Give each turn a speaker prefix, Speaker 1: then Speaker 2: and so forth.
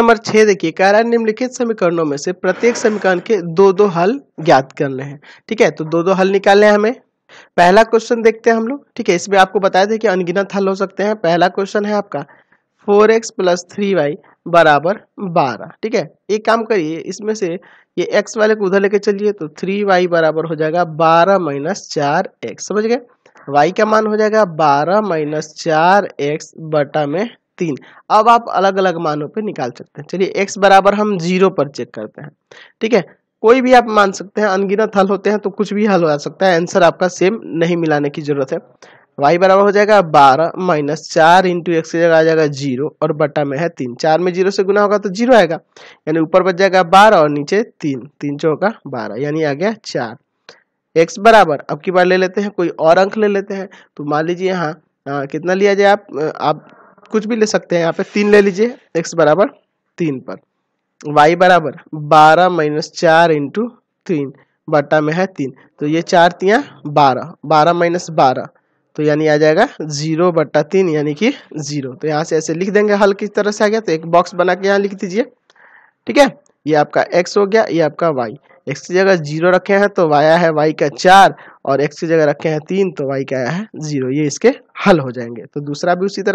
Speaker 1: number छह देखिए कह रहा है निम्नलिखित समीकरणों में से प्रत्येक समीकरण के दो दो हल ज्ञात करने हैं ठीक है तो दो दो हल निकालने हैं हमें पहला क्वेश्चन देखते हैं हम लोग ठीक है इसमें आपको बताया था कि अनगिनत हल हो सकते हैं पहला क्वेश्चन है आपका four X plus three Y बराबर बारह ठीक है एक काम करिए इसमें से ये एक्स वाले को उधर लेके चलिए तो थ्री वाई बराबर हो जाएगा बारह माइनस चार एक्स समझ गए वाई का मान हो जाएगा बारह माइनस चार एक्स बटा में तीन अब आप अलग अलग मानों पे निकाल सकते हैं चलिए एक्स बराबर हम जीरो पर चेक करते हैं ठीक है कोई भी आप मान सकते हैं अनगिनत हल होते हैं तो कुछ भी हल हो सकता है आंसर आपका सेम नहीं मिलाने की जरूरत है वाई बराबर हो जाएगा बारह माइनस चार इंटू एक्स की जगह आ जाएगा जीरो और बटा में है तीन चार में जीरो से गुना होगा तो जीरो आएगा यानी ऊपर बच जाएगा बारह और नीचे तीन तीन सौ होगा बारह यानी आ गया चार एक्स बराबर अब की बार ले लेते हैं कोई और अंक ले लेते हैं तो मान लीजिए यहाँ कितना लिया जाए आप आप कुछ भी ले सकते हैं यहाँ पे तीन ले लीजिए एक्स बराबर तीन पर वाई बराबर बारह माइनस चार इंटू तीन बटा में है तीन तो ये चार तिया बारह बारह माइनस बारह तो यानी आ जाएगा जीरो बट्टा तीन यानी कि जीरो तो यहाँ से ऐसे लिख देंगे हल किस तरह से आ गया तो एक बॉक्स बना के यहाँ लिख दीजिए ठीक है ये आपका x हो गया ये आपका y x की जगह जीरो रखे हैं तो आया है y का चार और x की जगह रखे हैं तीन तो y का आया है जीरो ये इसके हल हो जाएंगे तो दूसरा भी उसी तरह